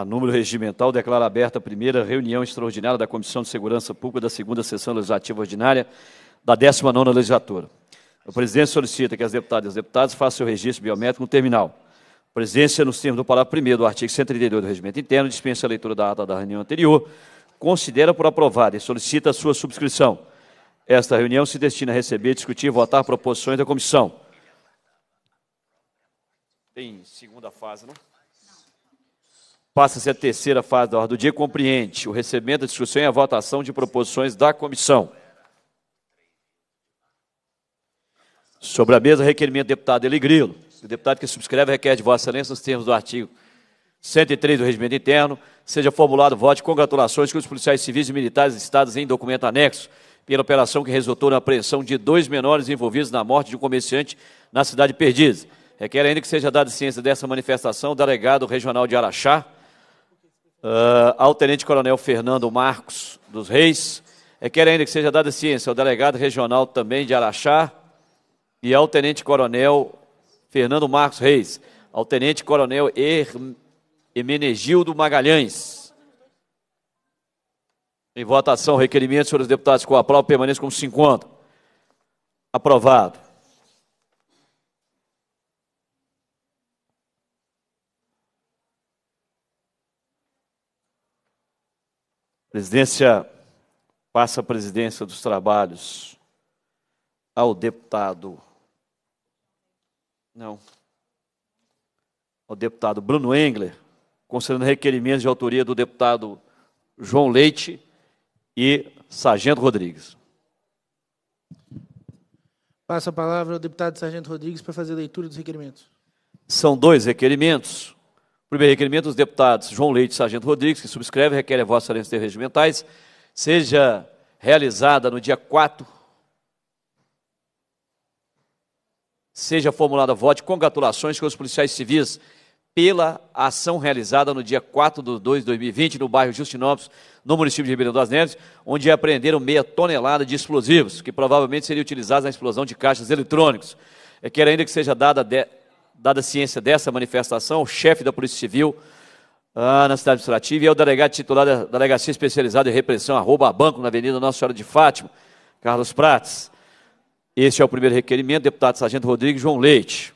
A número regimental declara aberta a primeira reunião extraordinária da Comissão de Segurança Pública da segunda sessão legislativa ordinária da 19ª legislatura. O presidente solicita que as deputadas e deputados façam seu registro biométrico no terminal. A presidência, nos termos do parágrafo 1 do artigo 132 do Regimento Interno, dispensa a leitura da ata da reunião anterior, considera por aprovada e solicita a sua subscrição. Esta reunião se destina a receber, discutir e votar proposições da comissão. Tem segunda fase, não? Passa-se a terceira fase da ordem do dia, compreende o recebimento, a discussão e a votação de proposições da comissão. Sobre a mesa, requerimento do deputado Eli Grilo. O deputado que subscreve requer de Vossa Excelência, nos termos do artigo 103 do Regimento Interno, seja formulado voto de congratulações com os policiais civis e militares listados em documento anexo pela operação que resultou na apreensão de dois menores envolvidos na morte de um comerciante na cidade de Perdiz. Requer ainda que seja dada ciência dessa manifestação o delegado regional de Araxá, uh, ao tenente-coronel Fernando Marcos dos Reis, é, quer ainda que seja dada ciência ao delegado regional também de Araxá e ao tenente-coronel Fernando Marcos Reis, ao tenente-coronel Emenegildo Magalhães. Em votação, requerimento, senhores deputados, com a prova como como 50. Aprovado. presidência passa a presidência dos trabalhos ao deputado. Não. Ao deputado Bruno Engler, considerando requerimentos de autoria do deputado João Leite e Sargento Rodrigues. Passa a palavra ao deputado Sargento Rodrigues para fazer a leitura dos requerimentos. São dois requerimentos. Primeiro requerimento dos deputados João Leite e Sargento Rodrigues, que subscreve e requer a vossa excelência de regimentais, seja realizada no dia 4, seja formulada voto de congratulações com os policiais civis pela ação realizada no dia 4 de 2 de 2020 no bairro Justinópolis, no município de Ribeirão das Neves, onde apreenderam meia tonelada de explosivos, que provavelmente seriam utilizados na explosão de caixas eletrônicos. É que ainda que seja dada dada ciência dessa manifestação, o chefe da Polícia Civil ah, na cidade administrativa e é o delegado titular da Delegacia Especializada em Repressão Arroba a Banco na Avenida Nossa Senhora de Fátima, Carlos Prates. Este é o primeiro requerimento, deputado Sargento Rodrigues João Leite.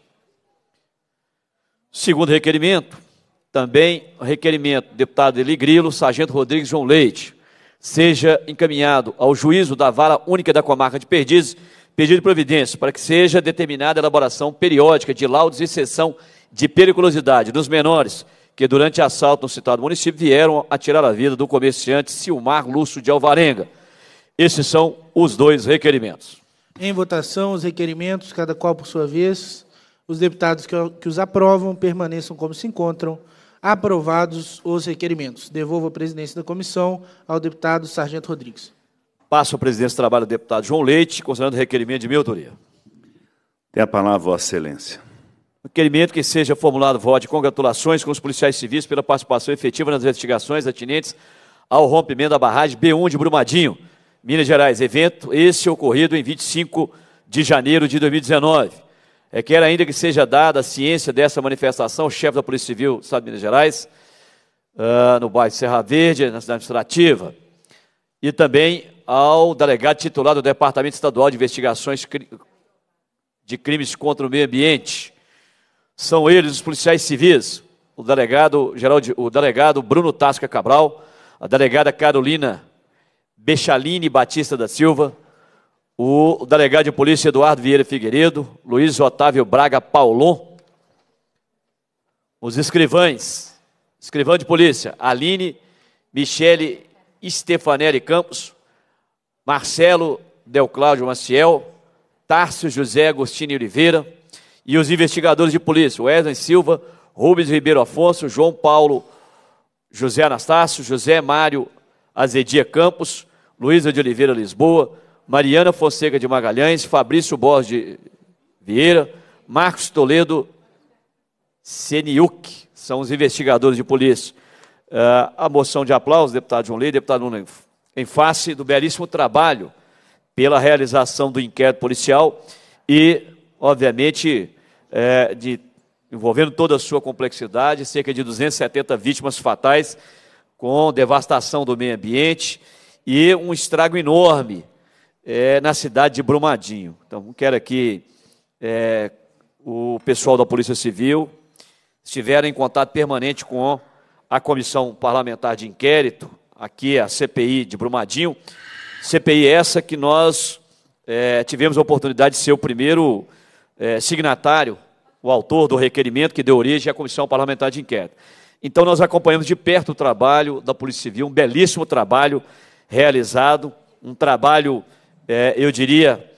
Segundo requerimento, também requerimento, deputado Eli Grilo, Sargento Rodrigues João Leite, seja encaminhado ao juízo da Vara Única da Comarca de Perdizes pedido de providência para que seja determinada a elaboração periódica de laudos e sessão de periculosidade dos menores que durante assalto no citado município vieram a tirar a vida do comerciante Silmar Lúcio de Alvarenga. Esses são os dois requerimentos. Em votação, os requerimentos, cada qual por sua vez. Os deputados que, que os aprovam permaneçam como se encontram. Aprovados os requerimentos. Devolvo a presidência da comissão ao deputado Sargento Rodrigues. Passo a presidência do trabalho do deputado João Leite, considerando o requerimento de minha autoria. Tem a palavra, Vossa Excelência. Requerimento que seja formulado voto de congratulações com os policiais civis pela participação efetiva nas investigações atinentes ao rompimento da barragem B1 de Brumadinho, Minas Gerais. Evento esse ocorrido em 25 de janeiro de 2019. é que era ainda que seja dada a ciência dessa manifestação chefe da Polícia Civil do Estado de Minas Gerais, uh, no bairro Serra Verde, na cidade administrativa, e também ao delegado titular do Departamento Estadual de Investigações de Crimes contra o Meio Ambiente. São eles os policiais civis, o delegado geral, o delegado Bruno Tasca Cabral, a delegada Carolina Bechaline Batista da Silva, o delegado de polícia Eduardo Vieira Figueiredo, Luiz Otávio Braga Paulon, os escrivães, escrivão de polícia, Aline Michele Stefanelli Campos, Marcelo Del Cláudio Maciel, Tárcio José Agostinho Oliveira e os investigadores de polícia, Wesley Silva, Rubens Ribeiro Afonso, João Paulo José Anastácio, José Mário Azedia Campos, Luísa de Oliveira Lisboa, Mariana Fonseca de Magalhães, Fabrício Borges Vieira, Marcos Toledo Seniuk, são os investigadores de polícia. Uh, a moção de aplauso, deputado João Leite, deputado Nuno em face do belíssimo trabalho pela realização do inquérito policial e, obviamente, é, de, envolvendo toda a sua complexidade, cerca de 270 vítimas fatais, com devastação do meio ambiente e um estrago enorme é, na cidade de Brumadinho. Então, quero aqui é, o pessoal da Polícia Civil estiveram em contato permanente com a Comissão Parlamentar de Inquérito aqui é a CPI de Brumadinho, CPI é essa que nós é, tivemos a oportunidade de ser o primeiro é, signatário, o autor do requerimento que deu origem à Comissão Parlamentar de Inquérito. Então, nós acompanhamos de perto o trabalho da Polícia Civil, um belíssimo trabalho realizado, um trabalho, é, eu diria,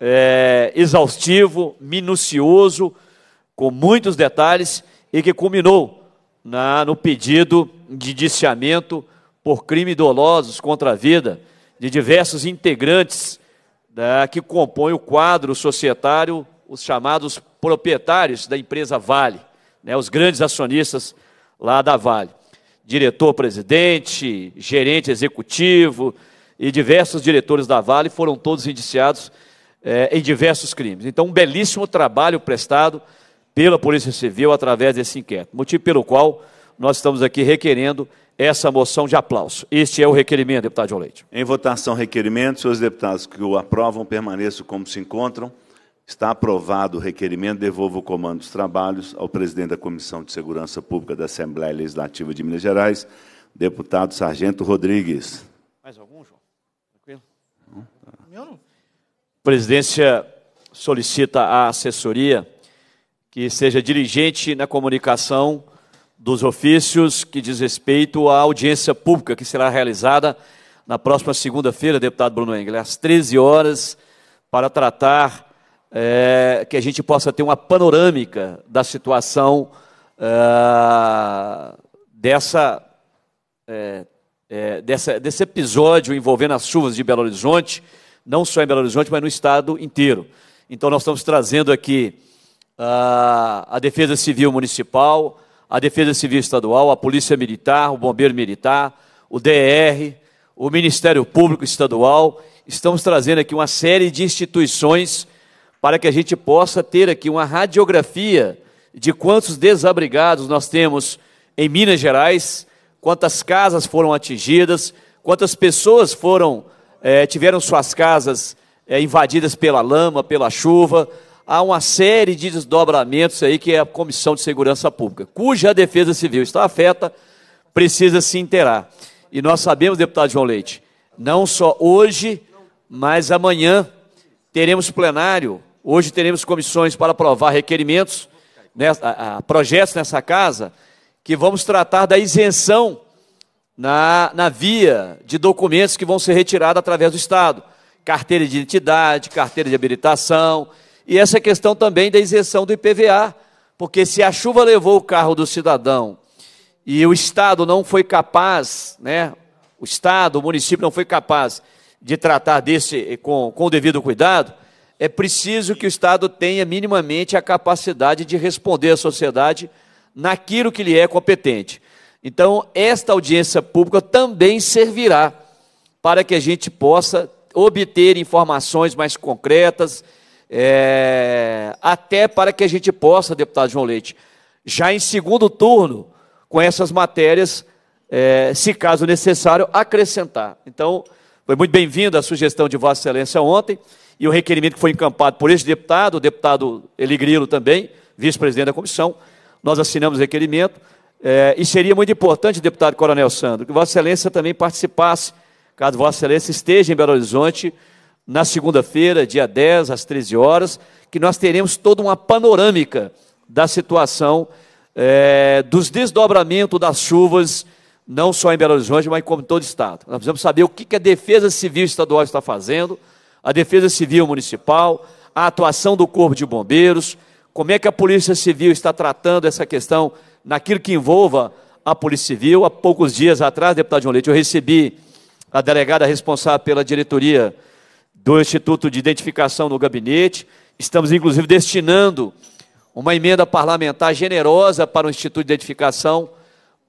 é, exaustivo, minucioso, com muitos detalhes e que culminou na, no pedido de indiciamento por crimes dolosos contra a vida de diversos integrantes da, que compõem o quadro societário, os chamados proprietários da empresa Vale, né, os grandes acionistas lá da Vale. Diretor-presidente, gerente executivo e diversos diretores da Vale foram todos indiciados é, em diversos crimes. Então, um belíssimo trabalho prestado pela Polícia Civil através desse inquérito, motivo pelo qual nós estamos aqui requerendo essa moção de aplauso. Este é o requerimento, deputado João Leite. Em votação, requerimento. Senhores deputados que o aprovam, permaneçam como se encontram. Está aprovado o requerimento. Devolvo o comando dos trabalhos ao presidente da Comissão de Segurança Pública da Assembleia Legislativa de Minas Gerais, deputado Sargento Rodrigues. Mais algum, João? Tranquilo? Não, tá. Presidência solicita à assessoria que seja dirigente na comunicação dos ofícios que diz respeito à audiência pública que será realizada na próxima segunda-feira, deputado Bruno Engler, às 13 horas, para tratar é, que a gente possa ter uma panorâmica da situação é, dessa, é, dessa, desse episódio envolvendo as chuvas de Belo Horizonte, não só em Belo Horizonte, mas no estado inteiro. Então, nós estamos trazendo aqui ah, a Defesa Civil Municipal, a Defesa Civil Estadual, a Polícia Militar, o Bombeiro Militar, o DR, o Ministério Público Estadual. Estamos trazendo aqui uma série de instituições para que a gente possa ter aqui uma radiografia de quantos desabrigados nós temos em Minas Gerais, quantas casas foram atingidas, quantas pessoas foram eh, tiveram suas casas eh, invadidas pela lama, pela chuva, há uma série de desdobramentos aí que é a Comissão de Segurança Pública, cuja Defesa Civil está afeta, precisa se interar. E nós sabemos, deputado João Leite, não só hoje, mas amanhã teremos plenário, hoje teremos comissões para aprovar requerimentos, nessa, né, a, a, projetos nessa casa, que vamos tratar da isenção na, na via de documentos que vão ser retirados através do Estado. Carteira de identidade, carteira de habilitação, e essa questão também da isenção do IPVA, porque se a chuva levou o carro do cidadão e o Estado não foi capaz, né, o Estado, o município não foi capaz de tratar desse eh, com, com o devido cuidado, é preciso que o Estado tenha minimamente a capacidade de responder à sociedade naquilo que lhe é competente. Então, esta audiência pública também servirá para que a gente possa obter informações mais concretas, é, até para que a gente possa, deputado João Leite, já em segundo turno, com essas matérias, é, se caso necessário, acrescentar. Então, foi muito bem-vinda a sugestão de Vossa Excelência ontem e o requerimento que foi encampado por este deputado, o deputado Eligrilo também, vice-presidente da comissão. Nós assinamos o requerimento é, e seria muito importante, deputado Coronel Sandro, que Vossa Excelência também participasse, caso Vossa Excelência esteja em Belo Horizonte na segunda-feira, dia 10, às 13 horas, que nós teremos toda uma panorâmica da situação, é, dos desdobramentos das chuvas, não só em Belo Horizonte, mas como em todo o Estado. Nós precisamos saber o que a Defesa Civil Estadual está fazendo, a Defesa Civil Municipal, a atuação do Corpo de Bombeiros, como é que a Polícia Civil está tratando essa questão naquilo que envolva a Polícia Civil. Há poucos dias atrás, deputado João Leite, eu recebi a delegada responsável pela diretoria do Instituto de Identificação no Gabinete. Estamos, inclusive, destinando uma emenda parlamentar generosa para o Instituto de Identificação,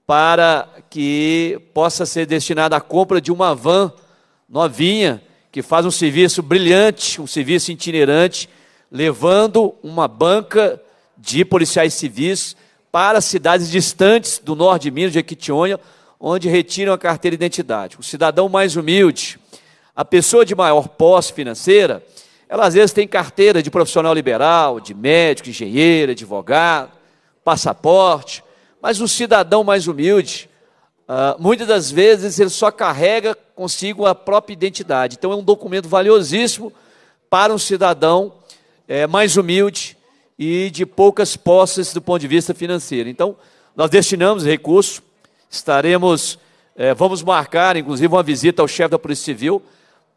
para que possa ser destinada à compra de uma van novinha, que faz um serviço brilhante, um serviço itinerante, levando uma banca de policiais civis para cidades distantes do norte de Minas, de Equitionha, onde retiram a carteira de identidade. O cidadão mais humilde, a pessoa de maior posse financeira, ela às vezes tem carteira de profissional liberal, de médico, engenheiro, advogado, passaporte, mas o cidadão mais humilde, Uh, muitas das vezes ele só carrega consigo a própria identidade. Então é um documento valiosíssimo para um cidadão é, mais humilde e de poucas posses do ponto de vista financeiro. Então nós destinamos recursos, estaremos, é, vamos marcar inclusive uma visita ao chefe da Polícia Civil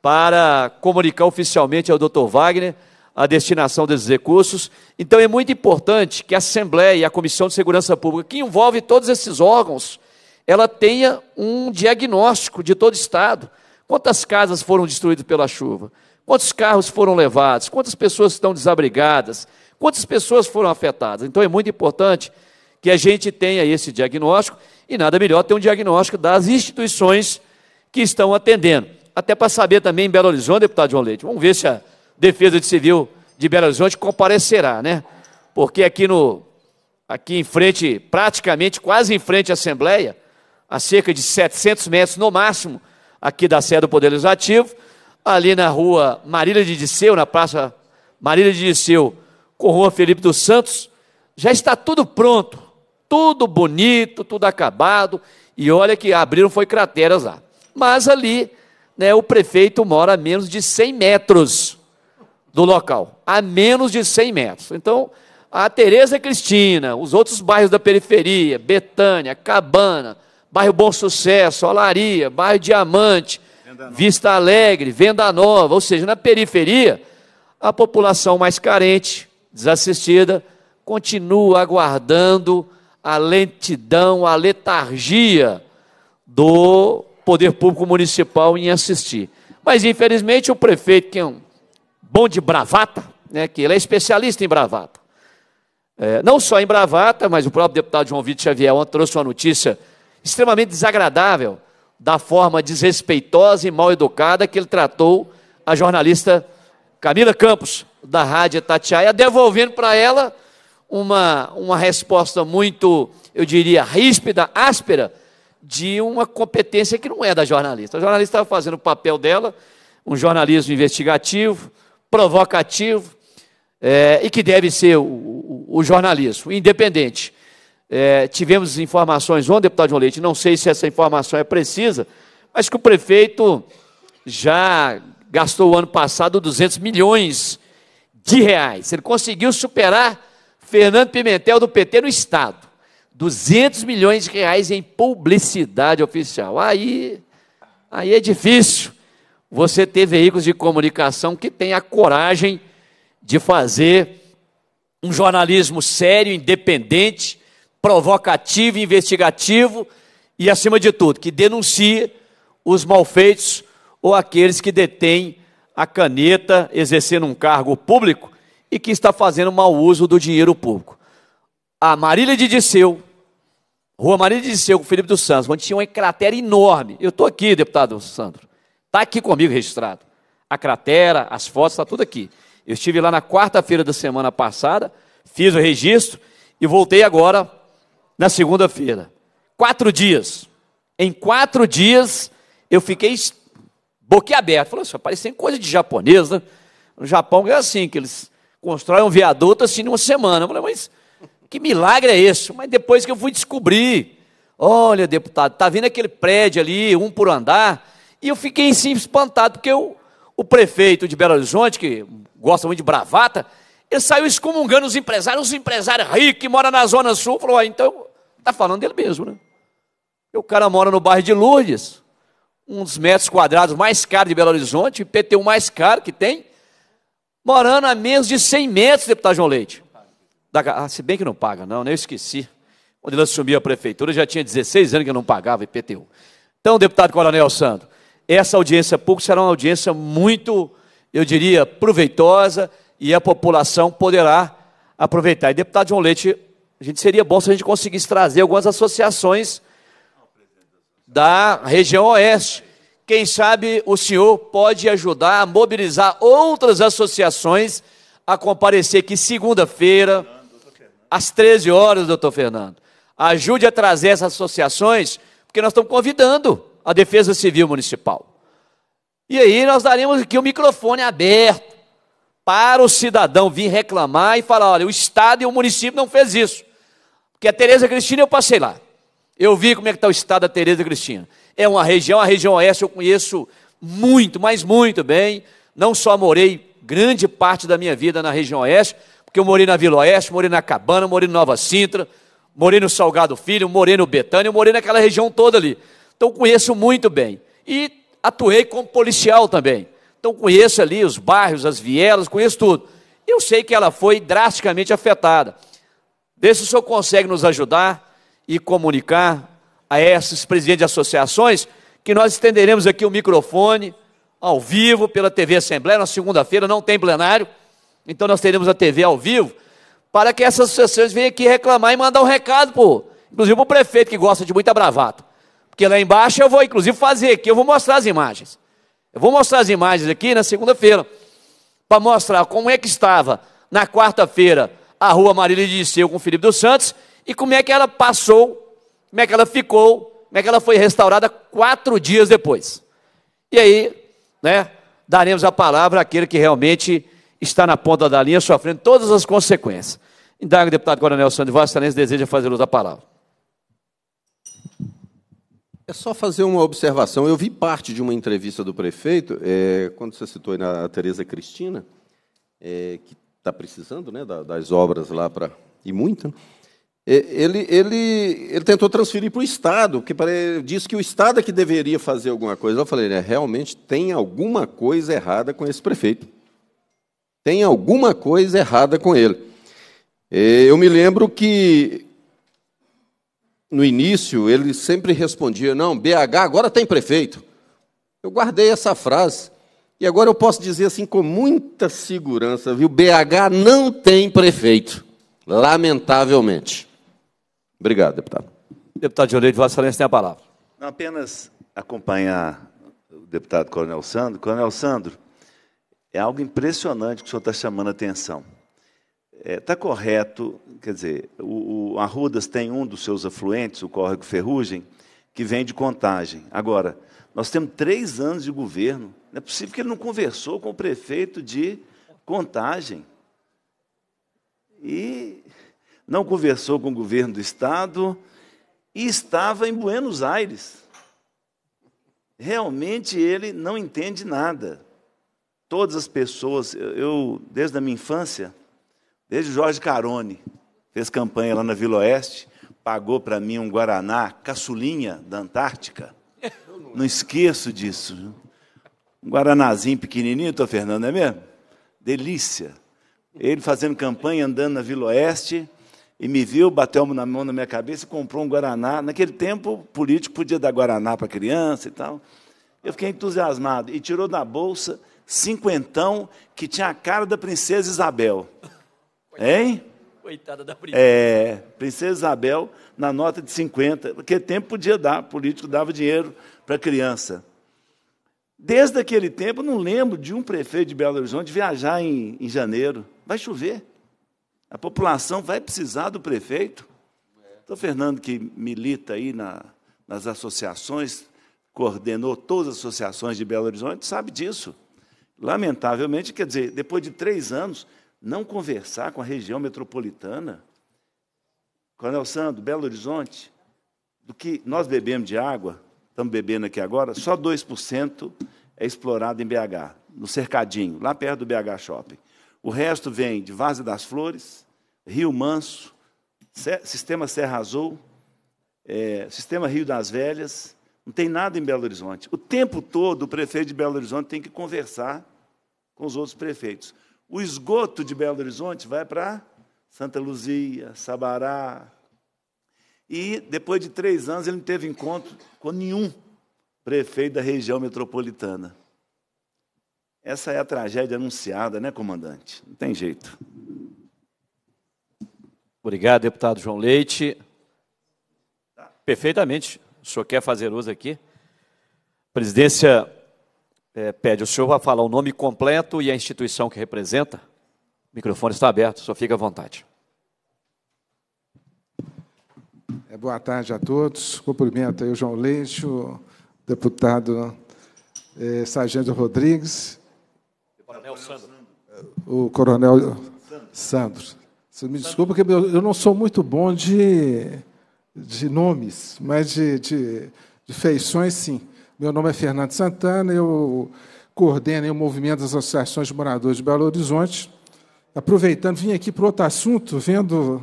para comunicar oficialmente ao Dr. Wagner a destinação desses recursos. Então é muito importante que a Assembleia e a Comissão de Segurança Pública, que envolve todos esses órgãos, ela tenha um diagnóstico de todo o estado. Quantas casas foram destruídas pela chuva? Quantos carros foram levados? Quantas pessoas estão desabrigadas? Quantas pessoas foram afetadas? Então é muito importante que a gente tenha esse diagnóstico e nada melhor ter um diagnóstico das instituições que estão atendendo até para saber também em Belo Horizonte, deputado João Leite. Vamos ver se a Defesa de Civil de Belo Horizonte comparecerá, né? Porque aqui no aqui em frente, praticamente quase em frente à Assembleia, a cerca de 700 metros no máximo aqui da sede do Poder Legislativo, ali na rua Marília de Disseu, na Praça Marília de Disseu, com rua Felipe dos Santos, já está tudo pronto, tudo bonito, tudo acabado, e olha que abriram foi crateras lá. Mas ali né, o prefeito mora a menos de 100 metros do local. A menos de 100 metros. Então, a Tereza Cristina, os outros bairros da periferia, Betânia, Cabana, bairro Bom Sucesso, Olaria, bairro Diamante, Vista Alegre, Venda Nova, ou seja, na periferia, a população mais carente, desassistida, continua aguardando a lentidão, a letargia do Poder Público Municipal em assistir. Mas, infelizmente, o prefeito, que é um bom de bravata, né, que ele é especialista em bravata, é, não só em bravata, mas o próprio deputado João Vitor Xavier ontem trouxe uma notícia extremamente desagradável da forma desrespeitosa e mal educada que ele tratou a jornalista Camila Campos, da Rádio Tatiaia, devolvendo para ela uma, uma resposta muito, eu diria, ríspida, áspera, de uma competência que não é da jornalista. A jornalista estava fazendo o papel dela, um jornalismo investigativo, provocativo, é, e que deve ser o, o, o jornalismo, independente. É, tivemos informações ontem, deputado João Leite, não sei se essa informação é precisa, mas que o prefeito já gastou o ano passado 200 milhões de reais. Ele conseguiu superar Fernando Pimentel do PT no Estado. 200 milhões de reais em publicidade oficial. Aí, aí é difícil você ter veículos de comunicação que tenham a coragem de fazer um jornalismo sério, independente, provocativo, investigativo e, acima de tudo, que denuncie os malfeitos ou aqueles que detêm a caneta exercendo um cargo público e que está fazendo mau uso do dinheiro público. A Marília de Disseu, Rua Maria de Seu, com Felipe dos Santos, onde tinha uma cratera enorme. Eu estou aqui, deputado Sandro. Está aqui comigo registrado. A cratera, as fotos, está tudo aqui. Eu estive lá na quarta-feira da semana passada, fiz o registro e voltei agora na segunda-feira. Quatro dias. Em quatro dias eu fiquei boquiaberto. Falei assim, parecendo coisa de japonês, né? No Japão é assim, que eles constroem um viaduto assim numa semana. Eu falei, mas que milagre é esse? Mas depois que eu fui descobrir, olha, deputado, tá vendo aquele prédio ali, um por andar, e eu fiquei assim, espantado, porque eu, o prefeito de Belo Horizonte, que gosta muito de bravata, ele saiu excomungando os empresários, os empresários ricos que moram na Zona Sul, falou, ah, então, tá falando dele mesmo, né? O cara mora no bairro de Lourdes, um dos metros quadrados mais caros de Belo Horizonte, o IPTU mais caro que tem, morando a menos de 100 metros, deputado João Leite. Da, ah, se bem que não paga, não, né? Eu esqueci. Quando ele assumiu a prefeitura, já tinha 16 anos que eu não pagava IPTU. Então, deputado Coronel Sando essa audiência pública será uma audiência muito, eu diria, proveitosa e a população poderá aproveitar. E, deputado João Leite, a gente seria bom se a gente conseguisse trazer algumas associações da região oeste. Quem sabe o senhor pode ajudar a mobilizar outras associações a comparecer aqui segunda-feira às 13 horas, doutor Fernando. Ajude a trazer essas associações, porque nós estamos convidando a Defesa Civil Municipal. E aí nós daremos aqui o microfone aberto para o cidadão vir reclamar e falar: olha, o Estado e o município não fez isso. Porque a Tereza Cristina, eu passei lá. Eu vi como é que está o estado da Tereza Cristina. É uma região, a região oeste eu conheço muito, mas muito bem. Não só morei grande parte da minha vida na região oeste, porque eu morei na Vila Oeste, morei na Cabana, morei em Nova Sintra, morei no Salgado Filho, morei no Betânia, morei naquela região toda ali. Então conheço muito bem. E atuei como policial também. Então conheço ali os bairros, as vielas, conheço tudo. Eu sei que ela foi drasticamente afetada. Vê se o senhor consegue nos ajudar e comunicar a esses presidentes de associações que nós estenderemos aqui o microfone ao vivo pela TV Assembleia na segunda-feira, não tem plenário. Então nós teremos a TV ao vivo para que essas associações venham aqui reclamar e mandar um recado, pô. Inclusive para o prefeito que gosta de muita bravata. Porque lá embaixo eu vou, inclusive, fazer aqui, eu vou mostrar as imagens. Eu vou mostrar as imagens aqui na segunda-feira, para mostrar como é que estava na quarta-feira a rua Marília de Disseu com o Felipe dos Santos e como é que ela passou, como é que ela ficou, como é que ela foi restaurada quatro dias depois. E aí, né, daremos a palavra àquele que realmente está na ponta da linha sofrendo todas as consequências. Indaga deputado Coronel Sandoval, excelência, deseja fazer uso da palavra. É só fazer uma observação. Eu vi parte de uma entrevista do prefeito, é, quando você citou na Tereza Cristina, é, que está precisando né, das obras lá para. e muito. Né? É, ele, ele, ele tentou transferir para o Estado, porque disse que o Estado é que deveria fazer alguma coisa. Eu falei, né, realmente tem alguma coisa errada com esse prefeito. Tem alguma coisa errada com ele. É, eu me lembro que no início ele sempre respondia: Não, BH agora tem prefeito. Eu guardei essa frase e agora eu posso dizer assim com muita segurança, viu? BH não tem prefeito, lamentavelmente. Obrigado, deputado. Deputado de Vossa Excelência tem a palavra. Não apenas acompanhar o deputado Coronel Sandro. Coronel Sandro, é algo impressionante que o senhor está chamando a atenção. Está é, tá correto, quer dizer, o, o Arrudas tem um dos seus afluentes, o córrego Ferrugem, que vem de contagem. Agora, nós temos três anos de governo, não é possível que ele não conversou com o prefeito de contagem. E não conversou com o governo do Estado e estava em Buenos Aires. Realmente ele não entende nada todas as pessoas, eu, desde a minha infância, desde Jorge Carone, fez campanha lá na Vila Oeste, pagou para mim um Guaraná, caçulinha da Antártica. Não esqueço disso. Um Guaranazinho pequenininho, tô Fernando, é mesmo? Delícia. Ele fazendo campanha, andando na Vila Oeste, e me viu, bateu na mão na minha cabeça e comprou um Guaraná. Naquele tempo, político podia dar Guaraná para criança e tal. Eu fiquei entusiasmado. E tirou da bolsa cinquentão que tinha a cara da princesa Isabel. Hein? Coitada da princesa. É, princesa Isabel na nota de 50, porque tempo podia dar, político dava dinheiro para criança. Desde aquele tempo, não lembro de um prefeito de Belo Horizonte viajar em, em janeiro. Vai chover. A população vai precisar do prefeito. Então, Fernando, que milita aí na, nas associações, coordenou todas as associações de Belo Horizonte, sabe disso. Lamentavelmente, quer dizer, depois de três anos, não conversar com a região metropolitana, Coronel Sandro, Belo Horizonte, do que nós bebemos de água, estamos bebendo aqui agora, só 2% é explorado em BH, no cercadinho, lá perto do BH Shopping. O resto vem de Vaza das Flores, Rio Manso, Sistema Serra Azul, é, Sistema Rio das Velhas, não tem nada em Belo Horizonte. O tempo todo, o prefeito de Belo Horizonte tem que conversar com os outros prefeitos. O esgoto de Belo Horizonte vai para Santa Luzia, Sabará. E, depois de três anos, ele não teve encontro com nenhum prefeito da região metropolitana. Essa é a tragédia anunciada, né, comandante? Não tem jeito. Obrigado, deputado João Leite. Perfeitamente. O senhor quer fazer uso aqui? A presidência é, pede, o senhor vai falar o nome completo e a instituição que representa? O microfone está aberto, só fica à vontade. É, boa tarde a todos. Cumprimento aí o João Leite, o deputado é, Sargento Rodrigues. O coronel Sandro. O coronel Sandro. Sandro. Me desculpa, porque eu não sou muito bom de de nomes, mas de, de, de feições, sim. Meu nome é Fernando Santana, eu coordeno o movimento das associações de moradores de Belo Horizonte. Aproveitando, vim aqui para outro assunto, vendo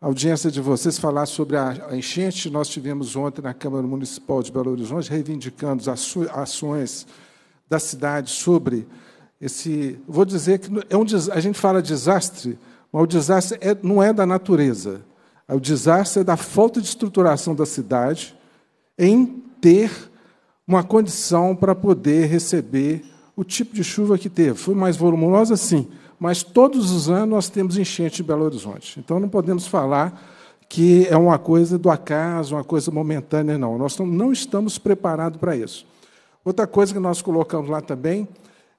a audiência de vocês falar sobre a enchente que nós tivemos ontem na Câmara Municipal de Belo Horizonte, reivindicando as ações da cidade sobre esse. Vou dizer que é um, a gente fala desastre, mas o desastre é, não é da natureza. O desastre é da falta de estruturação da cidade em ter uma condição para poder receber o tipo de chuva que teve. Foi mais volumosa, sim, mas todos os anos nós temos enchente de Belo Horizonte. Então não podemos falar que é uma coisa do acaso, uma coisa momentânea, não. Nós não estamos preparados para isso. Outra coisa que nós colocamos lá também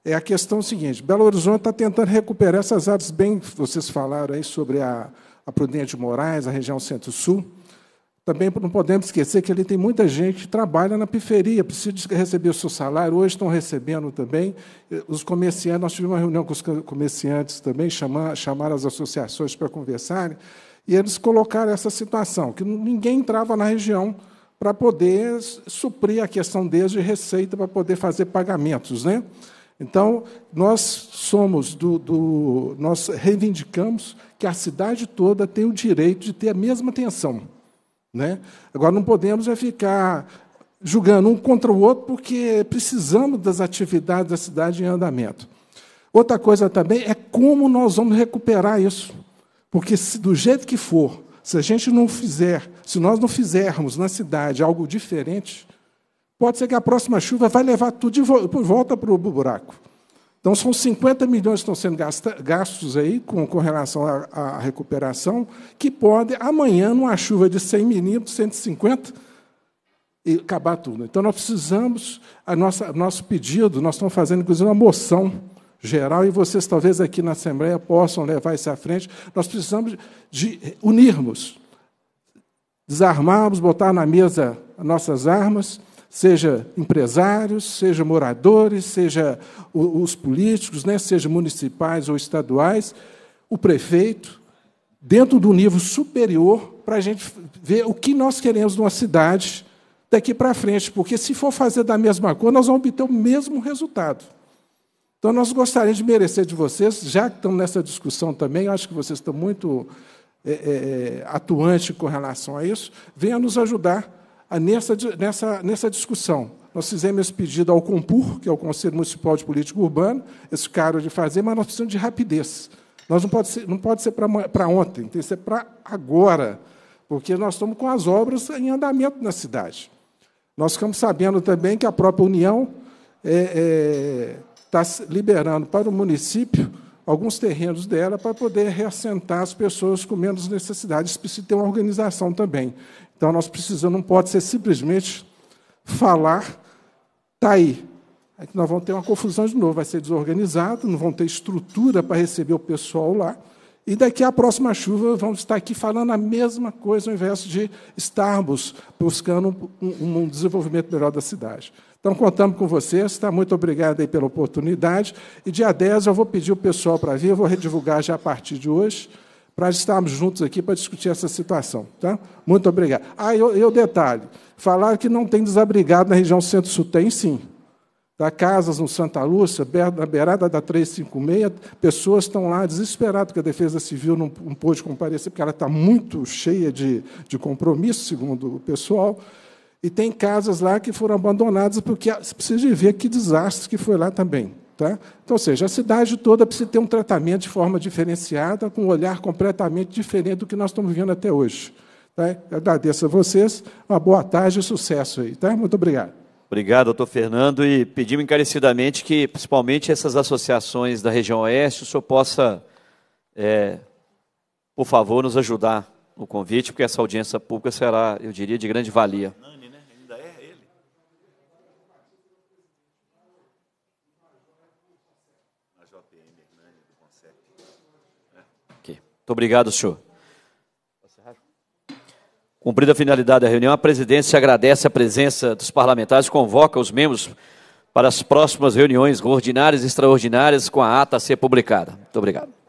é a questão seguinte: Belo Horizonte está tentando recuperar essas áreas bem. Vocês falaram aí sobre a, a Prudente de Moraes, a região Centro-Sul. Também não podemos esquecer que ali tem muita gente que trabalha na periferia, precisa receber o seu salário, hoje estão recebendo também. Os comerciantes, nós tivemos uma reunião com os comerciantes também, chamar, chamaram as associações para conversarem, e eles colocaram essa situação, que ninguém entrava na região para poder suprir a questão deles de receita para poder fazer pagamentos. Né? Então, nós somos do, do, nós reivindicamos que a cidade toda tem o direito de ter a mesma atenção. Né? Agora, não podemos é ficar julgando um contra o outro, porque precisamos das atividades da cidade em andamento. Outra coisa também é como nós vamos recuperar isso. Porque, se, do jeito que for, se a gente não fizer, se nós não fizermos na cidade algo diferente, Pode ser que a próxima chuva vai levar tudo de volta para o buraco. Então, são 50 milhões que estão sendo gastos aí com, com relação à, à, recuperação, que pode, amanhã, numa chuva de 100 milímetros, 150, e acabar tudo. Então, nós precisamos, a nossa, nosso pedido, nós estamos fazendo, inclusive, uma moção geral, e vocês, talvez, aqui na Assembleia, possam levar isso à frente. Nós precisamos de unirmos, desarmarmos, botar na mesa as nossas armas, seja empresários, seja moradores, seja os políticos, né, seja municipais ou estaduais, o prefeito, dentro do nível superior, para a gente ver o que nós queremos numa cidade daqui para frente, porque se for fazer da mesma cor, nós vamos obter o mesmo resultado. Então, nós gostaríamos de merecer de vocês, já que estão nessa discussão também, acho que vocês estão muito é, é, atuantes com relação a isso, venham nos ajudar ah, nessa, nessa, nessa discussão. Nós fizemos esse pedido ao COMPUR, que é o Conselho Municipal de Política Urbana, esse caro de fazer, mas nós precisamos de rapidez. Nós não pode ser, não pode ser para ontem, tem que ser para agora, porque nós estamos com as obras em andamento na cidade. Nós ficamos sabendo também que a própria União é, é, está liberando para o município alguns terrenos dela para poder reassentar as pessoas com menos necessidades. precisa ter uma organização também. Então nós precisamos, não pode ser simplesmente falar, está aí. É que nós vamos ter uma confusão de novo, vai ser desorganizado, não vão ter estrutura para receber o pessoal lá. E daqui à próxima chuva vamos estar aqui falando a mesma coisa, ao invés de estarmos buscando um, um desenvolvimento melhor da cidade. Então, contamos com vocês, tá? muito obrigado aí pela oportunidade. E dia 10 eu vou pedir o pessoal para vir, eu vou divulgar já a partir de hoje para estarmos juntos aqui para discutir essa situação. Tá? Muito obrigado. Ah, eu, eu detalhe: falaram que não tem desabrigado na região centro-sul. Tem sim. da tá? Casas no Santa Lúcia, na beirada da 356, pessoas estão lá desesperadas, porque a Defesa Civil não, não pôde comparecer, porque ela está muito cheia de, de compromisso, segundo o pessoal. E tem casas lá que foram abandonadas, porque você precisa ver que desastre que foi lá também. Tá? Então, ou seja, a cidade toda precisa ter um tratamento de forma diferenciada, com um olhar completamente diferente do que nós estamos vivendo até hoje. Tá? Agradeço a vocês, uma boa tarde e sucesso aí. Tá? Muito obrigado. Obrigado, doutor Fernando, e pedimos encarecidamente que, principalmente essas associações da região oeste, o senhor possa, é, por favor, nos ajudar no convite, porque essa audiência pública será, eu diria, de grande valia. obrigado, senhor. Cumprida a finalidade da reunião, a presidência agradece a presença dos parlamentares, convoca os membros para as próximas reuniões ordinárias e extraordinárias com a ata a ser publicada. Muito obrigado.